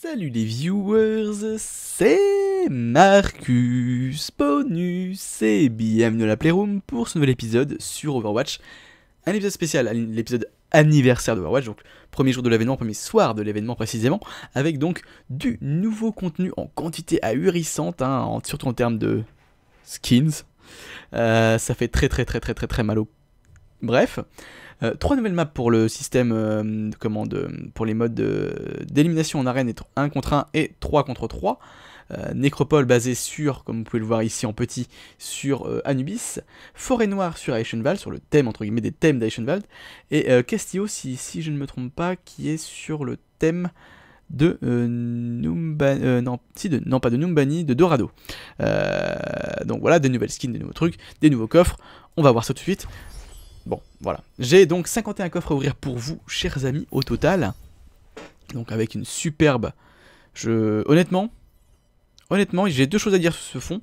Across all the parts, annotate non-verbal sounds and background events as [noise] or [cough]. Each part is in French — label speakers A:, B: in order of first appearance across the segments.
A: Salut les viewers, c'est Marcus Bonus et bienvenue à la Playroom pour ce nouvel épisode sur Overwatch. Un épisode spécial, l'épisode anniversaire d'Overwatch, donc premier jour de l'événement, premier soir de l'événement précisément, avec donc du nouveau contenu en quantité ahurissante, hein, surtout en termes de skins. Euh, ça fait très très très très très très mal au... Bref, euh, trois nouvelles maps pour le système euh, de commande, pour les modes d'élimination en arène 1 contre 1 et 3 contre 3. Euh, Nécropole basée sur, comme vous pouvez le voir ici en petit, sur Anubis, Forêt Noire sur Eichenwald, sur le thème entre guillemets des thèmes d'Eichenwald, et Castillo, si, si, je ne me trompe pas, qui est sur le thème de Numbani, non, de, non, pas de Numbani, de Dorado. donc voilà, des nouvelles skins, des nouveaux trucs, des nouveaux coffres. On va voir ça tout de suite. Bon, voilà. J'ai donc 51 coffres à ouvrir pour vous, chers amis, au total. Donc avec une superbe... Je... Honnêtement, honnêtement, j'ai deux choses à dire sur ce fond.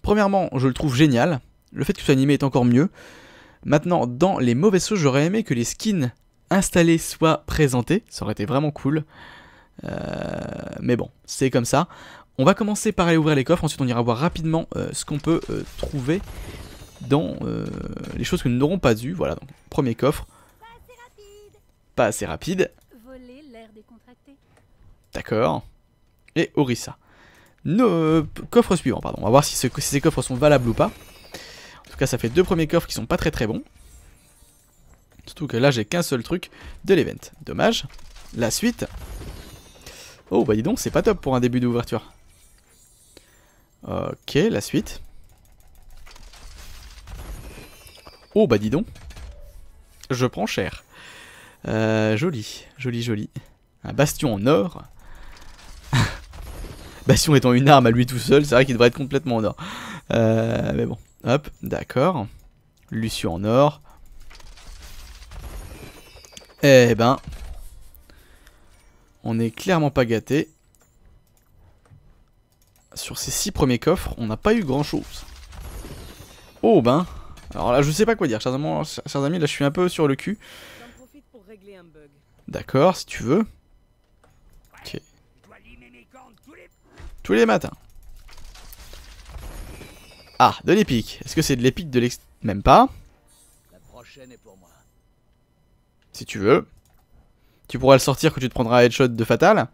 A: Premièrement, je le trouve génial. Le fait que ce soit animé est encore mieux. Maintenant, dans les mauvaises choses, j'aurais aimé que les skins installés soient présentés. Ça aurait été vraiment cool. Euh, mais bon, c'est comme ça. On va commencer par aller ouvrir les coffres, ensuite on ira voir rapidement euh, ce qu'on peut euh, trouver dans euh, les choses que nous n'aurons pas eues. Voilà, donc premier coffre. Pas assez rapide. D'accord. Et Orissa. Nos euh, coffres pardon. On va voir si, si, ces coffres sont valables ou pas. En tout cas, ça fait deux premiers coffres qui sont pas très très bons. Surtout que là, j'ai qu'un seul truc de l'event. Dommage. La suite. Oh, bah dis donc, c'est pas top pour un début d'ouverture. Ok, la suite. Oh bah dis donc Je prends cher. Euh, joli, joli, joli. Un bastion en or. [laughs] bastion étant une arme à lui tout seul, c'est vrai qu'il devrait être complètement en or. Euh, mais bon, hop, d'accord. Lucio en or. Eh ben, on n'est clairement pas gâté. Sur ces six premiers coffres, on n'a pas eu grand chose. Oh ben, alors là, je sais pas quoi dire, chers amis, là, je suis un peu sur le cul. D'accord, si tu veux. Tous les matins. Ah, de l'épique. Est-ce que c'est de l'épique de l'ex... Même pas. Si tu veux. Tu pourras le sortir que tu te prendras un headshot de fatal.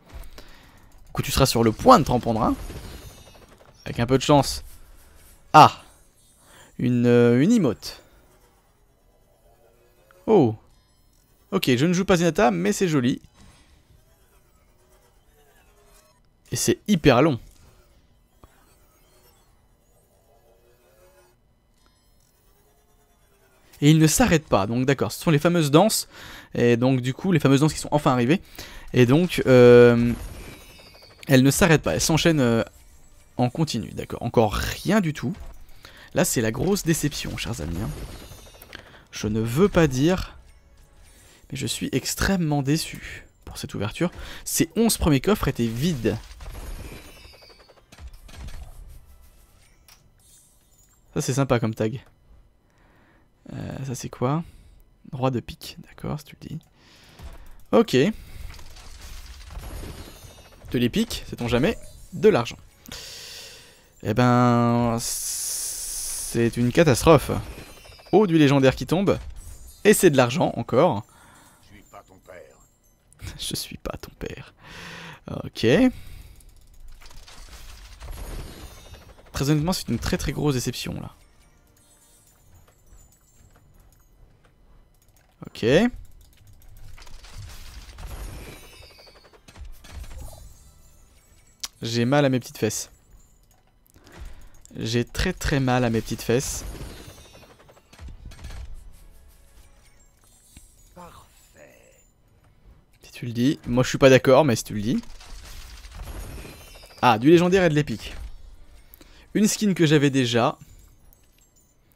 A: Que tu seras sur le point de t'en prendre un. Avec un peu de chance. Ah, euh, une, emote. Oh Ok, je ne joue pas Zenata, mais c'est joli. Et c'est hyper long. Et il ne s'arrête pas, donc d'accord, ce sont les fameuses danses, et donc du coup, les fameuses danses qui sont enfin arrivées, et donc, euh, elles ne s'arrêtent pas, elles s'enchaînent euh, en continu, d'accord, encore rien du tout. Là, c'est la grosse déception, chers amis. Hein. Je ne veux pas dire, mais je suis extrêmement déçu pour cette ouverture. Ces 11 premiers coffres étaient vides. Ça, c'est sympa comme tag. Euh, ça, c'est quoi Droit de pique, d'accord, si tu le dis. Ok. De l'épique, sait-on jamais, de l'argent. Eh ben, c'est une catastrophe. Oh, du légendaire qui tombe. Et c'est de l'argent encore. Je suis pas ton père. suis pas ton père. Ok. Très honnêtement, c'est une très très grosse déception là. Ok. J'ai mal à mes petites fesses. J'ai très très mal à mes petites fesses. Parfait. Si tu le dis. Moi je suis pas d'accord, mais si tu le dis. Ah, du légendaire et de l'épique. Une skin que j'avais déjà.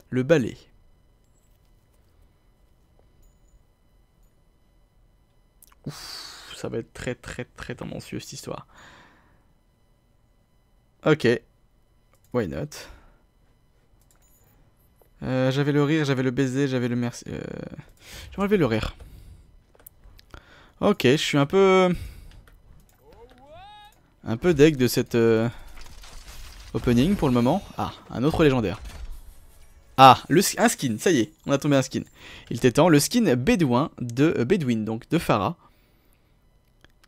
A: Le balai. Ouf, ça va être très très très tendancieux cette histoire. Ok, Why not euh, J'avais le rire, j'avais le baiser, j'avais le merci. Euh... J'ai enlevé le rire. Ok, je suis un peu... Un peu deg de cette... Euh, opening pour le moment. Ah, un autre légendaire. Ah, le, un skin, ça y est, on a tombé un skin. Il t'étend le skin bédouin de... Euh, bédouin, donc, de Farah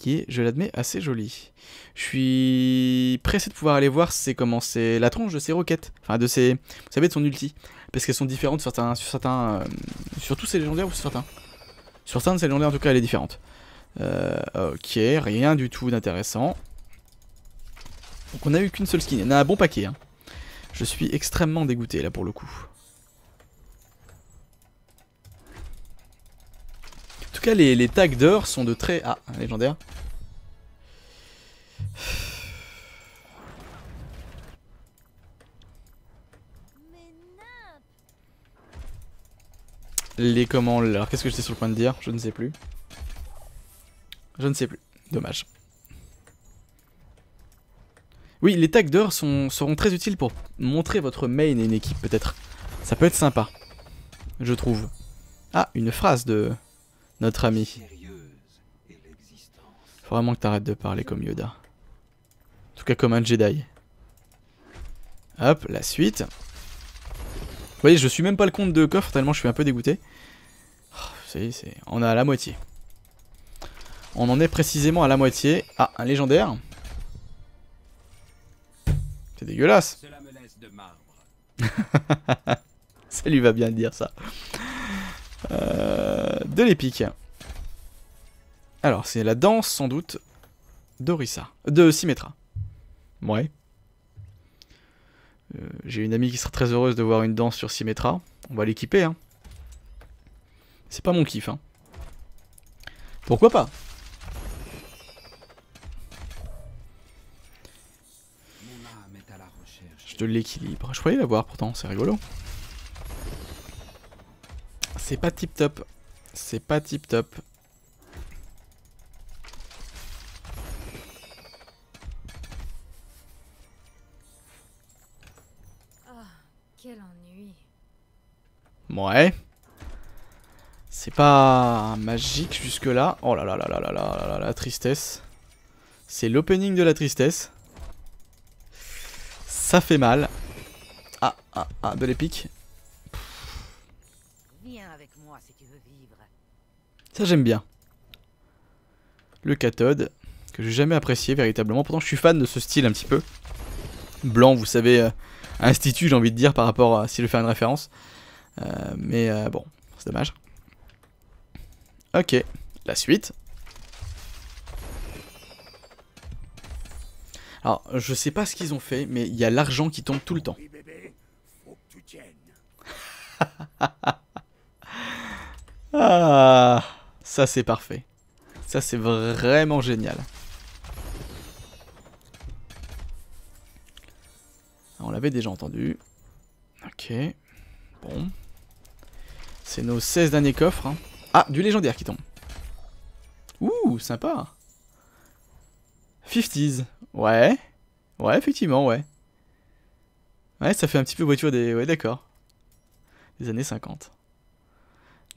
A: qui est, je l'admets, assez jolie. Je suis pressé de pouvoir aller voir c'est comment c'est la tronche de ses roquettes, enfin de ses, vous savez, de son ulti, parce qu'elles sont différentes sur certains, sur certains, euh, ces légendaires ou sur certains. Sur certains de ces légendaires en tout cas, elle est différente. Euh, ok, rien du tout d'intéressant. Donc on a eu qu'une seule skin, on a un bon paquet. Hein. Je suis extrêmement dégoûté là pour le coup. tout cas, les, tags d'heure sont de très... Ah, légendaire. Les commandes... Alors, qu'est-ce que j'étais sur le point de dire Je ne sais plus. Je ne sais plus. Dommage. Oui, les tags d'or seront très utiles pour montrer votre main et une équipe, peut-être. Ça peut être sympa, je trouve. Ah, une phrase de notre ami. Faut vraiment que t'arrêtes de parler comme Yoda. En tout cas comme un Jedi. Hop, la suite. Vous voyez, je suis même pas le compte de coffre tellement je suis un peu dégoûté. Oh, c'est... On a à la moitié. On en est précisément à la moitié. Ah, un légendaire. C'est dégueulasse. [laughs] ça lui va bien dire ça. Euh, de l'épique. Alors, c'est la danse, sans doute, d'Orissa. De Symmetra. Ouais. Euh, j'ai une amie qui sera très heureuse de voir une danse sur Symmetra. On va l'équiper, hein. C'est pas mon kiff, hein. Pourquoi pas Je te l'équilibre. Je croyais l'avoir pourtant, c'est rigolo. C'est pas tip top. C'est pas tip top. Oh, quel ennui. Ouais. C'est pas magique jusque là. Oh là là là là là là là là la tristesse. C'est l'opening de la tristesse. Ça fait mal. Ah ah ah de l'épique moi Ça j'aime bien. Le cathode, que j'ai jamais apprécié véritablement. Pourtant je suis fan de ce style un petit peu. Blanc, vous savez, euh, institut j'ai envie de dire par rapport à s'il le faire une référence. Euh, mais euh, bon, c'est dommage. Ok, la suite. Alors, je sais pas ce qu'ils ont fait, mais il y a l'argent qui tombe tout le temps. [laughs] Ah, ça c'est parfait. Ça c'est vraiment génial. Ah, on l'avait déjà entendu. Ok. Bon. C'est nos 16 derniers coffres. Hein. Ah, du légendaire qui tombe. Ouh, sympa. 50s. Ouais. Ouais, effectivement, ouais. Ouais, ça fait un petit peu voiture des... Ouais, d'accord. Des années 50.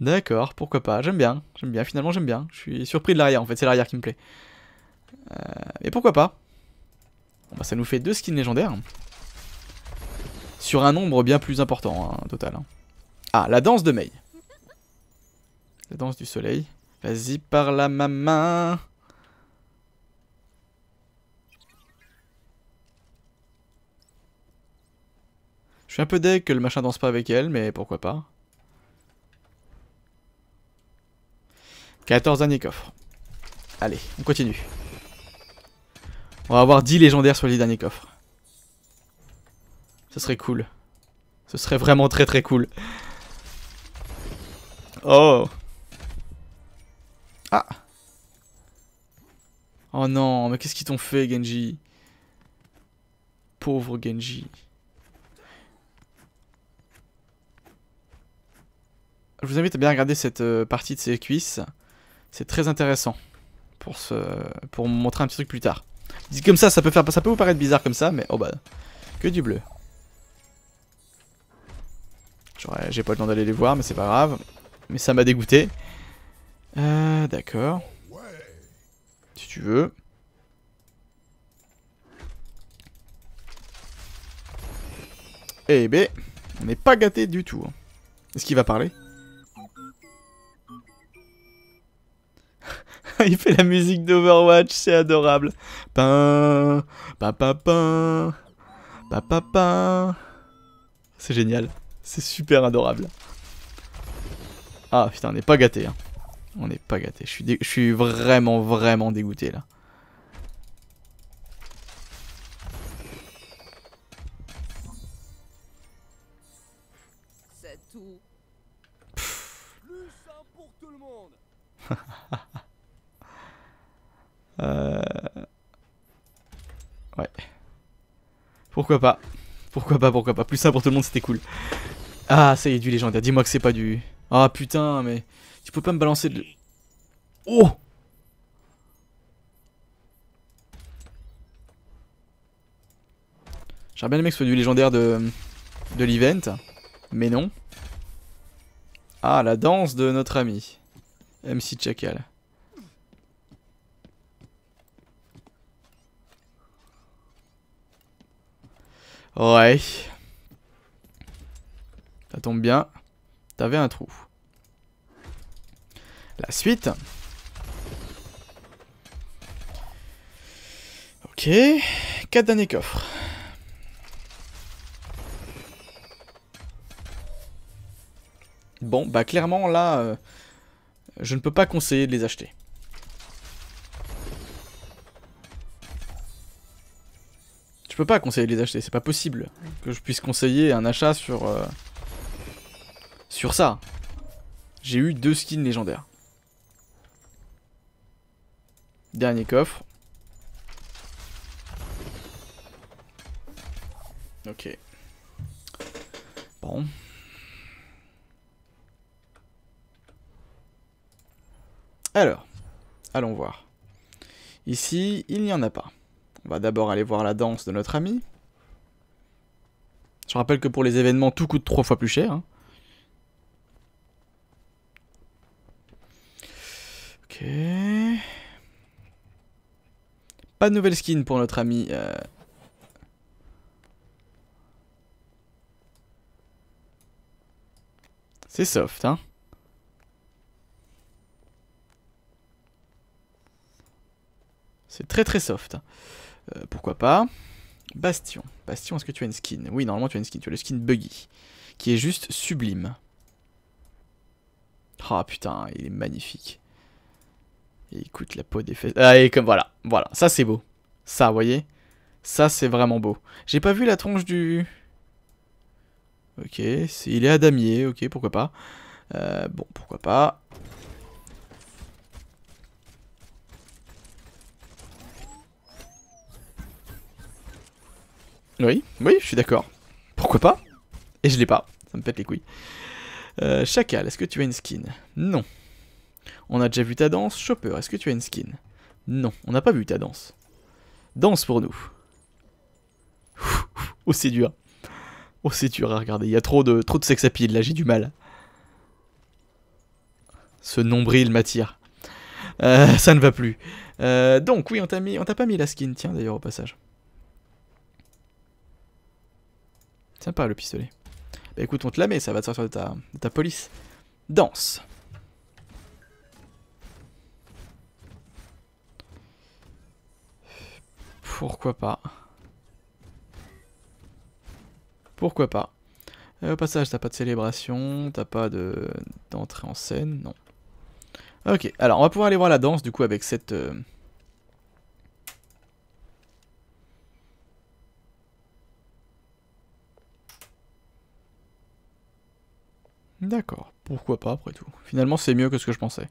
A: D'accord, pourquoi pas. J'aime bien. J'aime bien, finalement j'aime bien. Je suis surpris de l'arrière en fait, c'est l'arrière qui me plaît. Euh, et pourquoi pas bon, bah, Ça nous fait deux skins légendaires. Sur un nombre bien plus important, hein, total. Hein. Ah, la danse de Mei. La danse du soleil. Vas-y par la main. Je suis un peu deg que le machin danse pas avec elle, mais pourquoi pas. 14 derniers coffres. Allez, on continue. On va avoir 10 légendaires sur les derniers coffres. Ce serait cool. Ce serait vraiment très très cool. Oh Ah Oh non, mais qu'est-ce qu'ils t'ont fait, Genji Pauvre Genji. Je vous invite à bien regarder cette euh, partie de ses cuisses. C'est très intéressant pour, ce, pour montrer un petit truc plus tard. Dit comme ça, ça peut, faire, ça peut vous paraître bizarre comme ça, mais oh bah, que du bleu. J'ai pas le temps d'aller les voir, mais c'est pas grave. Mais ça m'a dégoûté. Euh, d'accord. Si tu veux. Eh B, ben, on n'est pas gâté du tout. Est-ce qu'il va parler [laughs] il fait la musique d'Overwatch, c'est adorable. Pain, pa pa, C'est génial, c'est super adorable. Ah putain, on n'est pas gâté. Hein. On n'est pas gâté. Je, je suis vraiment, vraiment dégoûté là. C'est tout. Plus pour tout le monde. [laughs] Euh... Ouais. Pourquoi pas Pourquoi pas, pourquoi pas. Plus ça pour tout le monde, c'était cool. Ah, ça y est, du légendaire. Dis-moi que c'est pas du... Ah, putain, mais... Tu peux pas me balancer de... Oh J'aurais bien aimé que ce soit du légendaire de, de l'event, mais non. Ah, la danse de notre ami, MC Chakal. Ouais. Ça tombe bien. T'avais un trou. La suite. Ok. quatre derniers coffres. Bon, bah clairement là, euh, je ne peux pas conseiller de les acheter. Je peux pas conseiller de les acheter, c'est pas possible que je puisse conseiller un achat sur, euh, sur ça. J'ai eu deux skins légendaires. Dernier coffre. Ok. Bon. Alors, allons voir. Ici, il n'y en a pas. On va d'abord aller voir la danse de notre ami. Je rappelle que pour les événements, tout coûte trois fois plus cher. Hein. Ok. Pas de nouvelle skin pour notre ami. Euh. C'est soft, hein. C'est très très soft. Euh, pourquoi pas Bastion. Bastion, est-ce que tu as une skin Oui, normalement tu as une skin. Tu as le skin Buggy, qui est juste sublime. Ah putain, il est magnifique. Écoute, la peau des fesses. Ah, et comme voilà, voilà, ça c'est beau. Ça, voyez Ça c'est vraiment beau. J'ai pas vu la tronche du... Ok, il est à damier, ok, pourquoi pas. Euh, bon, pourquoi pas. Oui, oui, je suis d'accord. Pourquoi pas Et je l'ai pas, ça me pète les couilles. Euh, Chacal, est-ce que tu as une skin Non. On a déjà vu ta danse. Chopper, est-ce que tu as une skin Non, on n'a pas vu ta danse. Danse pour nous. [laughs] Oh, c'est dur. Oh, c'est dur à regarder. Il y a trop de, trop de sex appeal, là, j'ai du mal. Ce nombril m'attire. Euh, [laughs] ça ne va plus. Euh, donc, oui, on t'a pas mis la skin, tiens, d'ailleurs, au passage. Sympa le pistolet. Bah écoute, on te la met, ça va te sortir de ta, police. Danse. Pourquoi pas. Pourquoi pas. Euh, au passage, t'as pas de célébration, t'as pas d'entrée en scène, non. Ok, alors on va pouvoir aller voir la danse du coup avec cette... Euh, D'accord, pourquoi pas après tout. Finalement c'est mieux que ce que je pensais.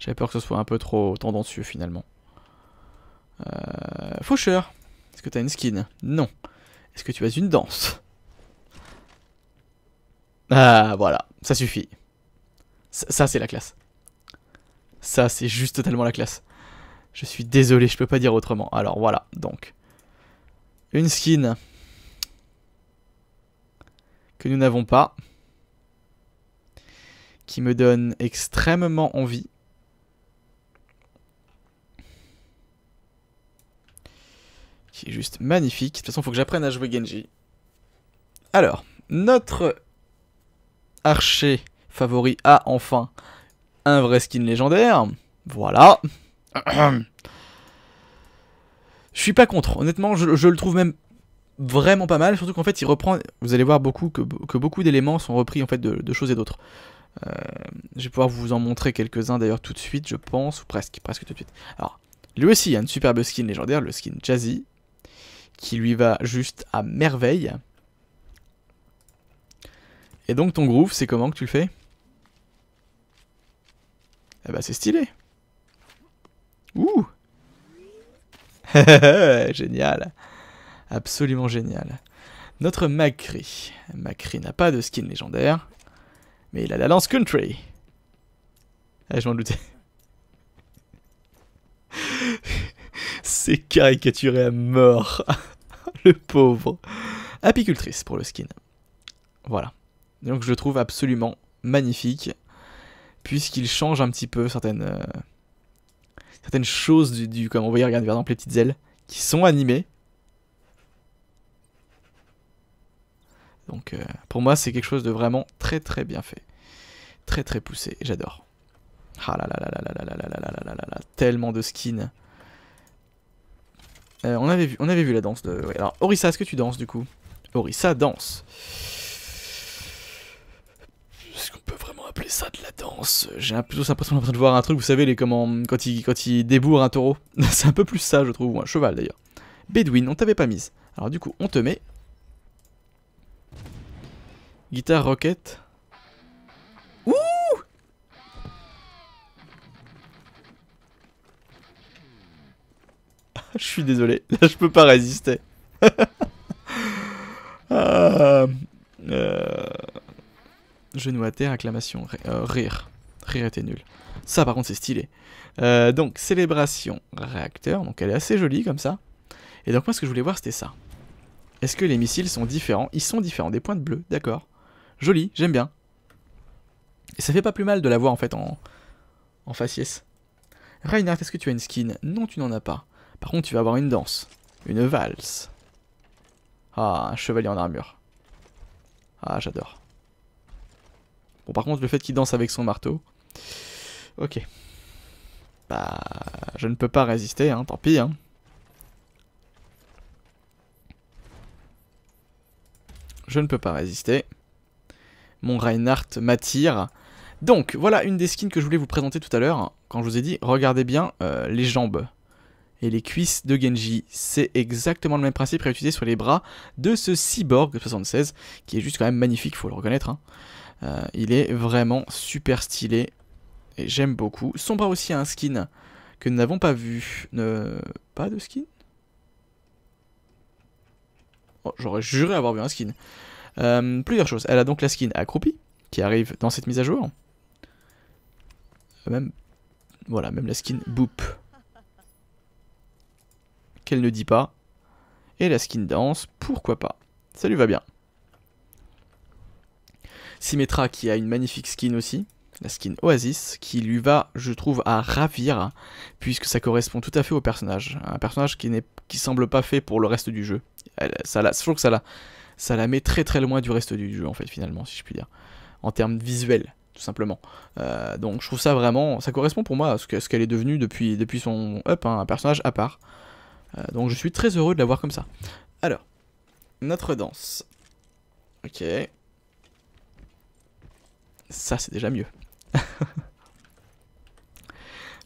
A: J'avais peur que ce soit un peu trop tendancieux finalement. Euh, Faucheur, est-ce que t'as une skin Non. Est-ce que tu as une danse Ah voilà, ça suffit. ça, ça c'est la classe. Ça c'est juste totalement la classe. Je suis désolé, je peux pas dire autrement. Alors voilà, donc. Une skin que nous n'avons pas qui me donne extrêmement envie. Qui est juste magnifique. De toute façon, il faut que j'apprenne à jouer Genji. Alors, notre archer favori a enfin un vrai skin légendaire. Voilà. Je suis pas contre. Honnêtement, je, le trouve même vraiment pas mal. Surtout qu'en fait, il reprend. Vous allez voir beaucoup que, beaucoup d'éléments sont repris en fait de choses et d'autres. Euh, je vais pouvoir vous en montrer quelques-uns d'ailleurs tout de suite, je pense, ou presque, presque tout de suite. Alors, lui aussi, il y a une superbe skin légendaire, le skin Jazzy, qui lui va juste à merveille. Et donc ton groove, c'est comment que tu le fais Eh bah c'est stylé Ouh [laughs] Génial Absolument génial. Notre Macri. Macri n'a pas de skin légendaire. Mais il a la lance country. Ah, je m'en doutais. [laughs] C'est caricaturé à mort. [laughs] le pauvre. Apicultrice pour le skin. Voilà. Donc je le trouve absolument magnifique. Puisqu'il change un petit peu certaines, euh, certaines choses du, Comme on voyait, regarde par exemple les petites ailes qui sont animées. Donc pour moi, c'est quelque chose de vraiment très très bien fait. Très très poussé, j'adore. Ah là là là là là là là là là là là tellement de skins. on, avait vu, on avait vu la danse de... alors, Orissa, est-ce que tu danses du coup Orissa danse. Est-ce qu'on peut vraiment appeler ça de la danse J'ai plutôt l'impression de voir un truc, vous savez, les, comment, quand, il, quand il débourre un taureau. c'est un peu plus ça, je trouve, ou un cheval d'ailleurs. Bedouin on t'avait pas mise. Alors du coup, on te met Guitare roquette. Ouh [laughs] Je suis désolé, [laughs] là je peux pas résister. genou [laughs] ah, euh, à terre, acclamation, euh, rire. Rire était nul. Ça par contre c'est stylé. Euh, donc célébration réacteur, donc elle est assez jolie comme ça. Et donc moi ce que je voulais voir c'était ça. Est-ce que les missiles sont différents Ils sont différents, des pointes bleues, d'accord. Joli, j'aime bien. Et ça fait pas plus mal de l'avoir en fait en, en faciès. Reinhardt, est-ce que tu as une skin Non, tu n'en as pas. Par contre, tu vas avoir une danse. Une valse. Ah, un chevalier en armure. Ah, j'adore. Bon, par contre, le fait qu'il danse avec son marteau... Ok. Bah, je ne peux pas résister, hein, tant pis. Hein. Je ne peux pas résister. Mon Reinhardt m'attire. Donc, voilà une des skins que je voulais vous présenter tout à l'heure. Quand je vous ai dit, regardez bien euh, les jambes et les cuisses de Genji. C'est exactement le même principe réutilisé sur les bras de ce cyborg 76, qui est juste quand même magnifique, faut le reconnaître. Hein. Euh, il est vraiment super stylé et j'aime beaucoup. Son bras aussi a un skin que nous n'avons pas vu. Ne pas de skin oh, J'aurais juré avoir vu un skin. Euh, plusieurs choses. Elle a donc la skin accroupie, qui arrive dans cette mise à jour. Même, voilà, même la skin Boop, qu'elle ne dit pas. Et la skin Danse, pourquoi pas. Ça lui va bien. Symmetra qui a une magnifique skin aussi, la skin Oasis, qui lui va, je trouve, à ravir, puisque ça correspond tout à fait au personnage. Un personnage qui, qui semble pas fait pour le reste du jeu. Elle, ça trouve que ça la, ça la met très très loin du reste du jeu en fait finalement si je puis dire en termes visuels tout simplement. Euh, donc je trouve ça vraiment, ça correspond pour moi à ce qu'elle est devenue depuis, depuis son up, hein, un personnage à part. Euh, donc je suis très heureux de la voir comme ça. Alors, notre danse. Ok. Ça c'est déjà mieux.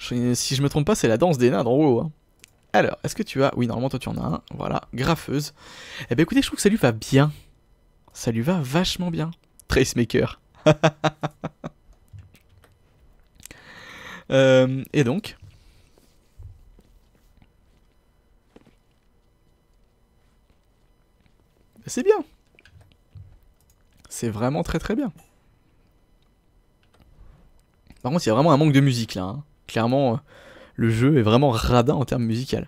A: [laughs] si je me trompe pas, c'est la danse des nains en hein. haut. Alors, est-ce que tu as... Oui, normalement, toi, tu en as un. Voilà, graffeuse. Eh bien, écoutez, je trouve que ça lui va bien. Ça lui va vachement bien. Tracemaker. [laughs] euh, et donc... C'est bien. C'est vraiment très très bien. Par contre, il y a vraiment un manque de musique là. Hein. Clairement, euh, le jeu est vraiment radin en termes musical.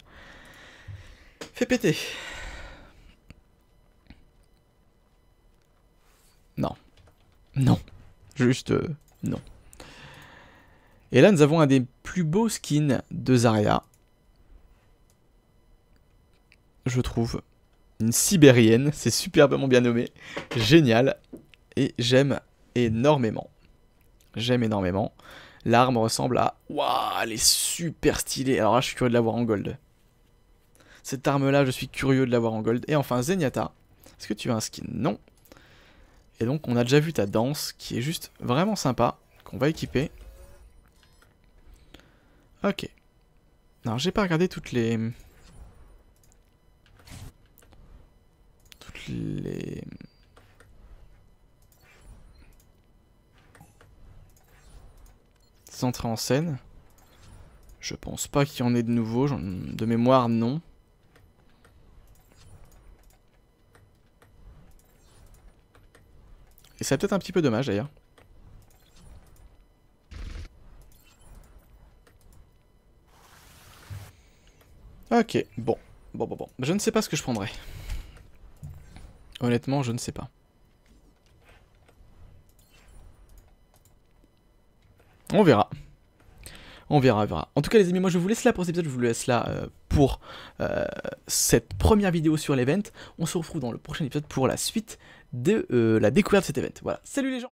A: Fait péter. Non. Non. Juste euh, non. Et là, nous avons un des plus beaux skins de Zarya. Je trouve. Une sibérienne, c'est superbement bien nommé. Génial. Et j'aime énormément. J'aime énormément. L'arme ressemble à... Waouh, elle est super stylée. Alors là, je suis curieux de l'avoir en gold. Cette arme-là, je suis curieux de l'avoir en gold. Et enfin, Zenyatta. Est-ce que tu as un skin Non. Et donc, on a déjà vu ta danse, qui est juste vraiment sympa, qu'on va équiper. Ok. Alors, j'ai pas regardé toutes les... Toutes les... entrer en scène. Je pense pas qu'il y en ait de nouveau, de mémoire non. Et c'est peut-être un petit peu dommage d'ailleurs. Ok, bon. Bon, bon, bon. Je ne sais pas ce que je prendrai. Honnêtement, je ne sais pas. On verra. On verra, on verra. En tout cas, les amis, moi je vous laisse là pour cet épisode. Je vous laisse là euh, pour euh, cette première vidéo sur l'event. On se retrouve dans le prochain épisode pour la suite de euh, la découverte de cet event. Voilà. Salut les gens